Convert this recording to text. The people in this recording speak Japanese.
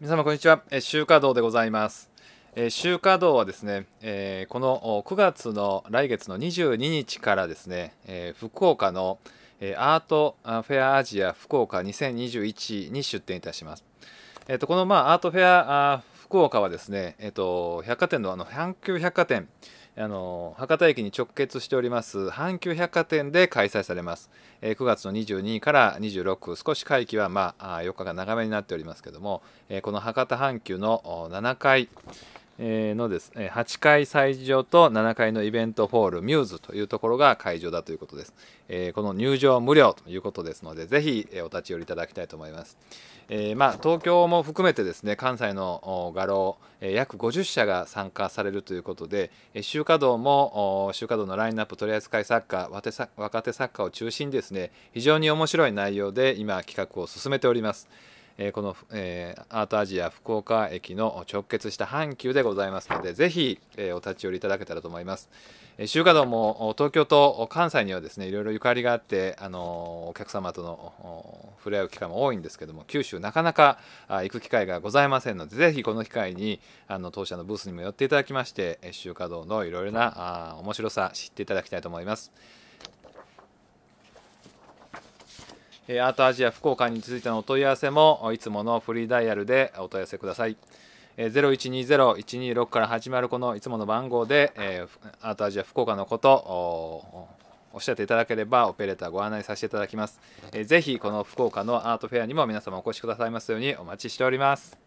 皆様こんにちは、ー、週華堂でございます。ー、週華堂はですね、この9月の来月の22日からですね、福岡の、アートフェアアジア福岡2021に出展いたします。えと、この、まあ、アートフェア福岡はですね、えと百貨店のあの阪急百貨店あの博多駅に直結しております阪急百貨店で開催されます、えー、9月の22から26少し会期はまあ4日が長めになっておりますけども、えー、この博多阪急の7階のですね、8階催事場と7階のイベントホールミューズというところが会場だということです。この入場無料ということですので、ぜひお立ち寄りいただきたいと思います。えー、まあ、東京も含めてですね関西の画廊、約50社が参加されるということで、集ー、華道も集華道のラインナップ取扱い作家若手作家を中心にですね非常に面白い内容で今企画を進めております。えこの、えアートアジア福岡駅の直結した阪急でございますので、ぜひ、えお立ち寄りいただけたらと思います。え中華堂も東京と関西にはですね、いろいろゆかりがあって、あのお客様との触れ合う機会も多いんですけども、九州なかなか行く機会がございませんので、ぜひこの機会にあの当社のブースにも寄っていただきまして、週華堂のいろいろな面白さ知っていただきたいと思います。アートアジア福岡についてのお問い合わせもいつものフリーダイヤルでお問い合わせください。0120126から始まるこのいつもの番号で、えー、アートアジア福岡のことをおっしゃっていただければオペレーターご案内させていただきます、えー、ぜひこの福岡のアートフェアにも皆様お越しくださいますようにお待ちしております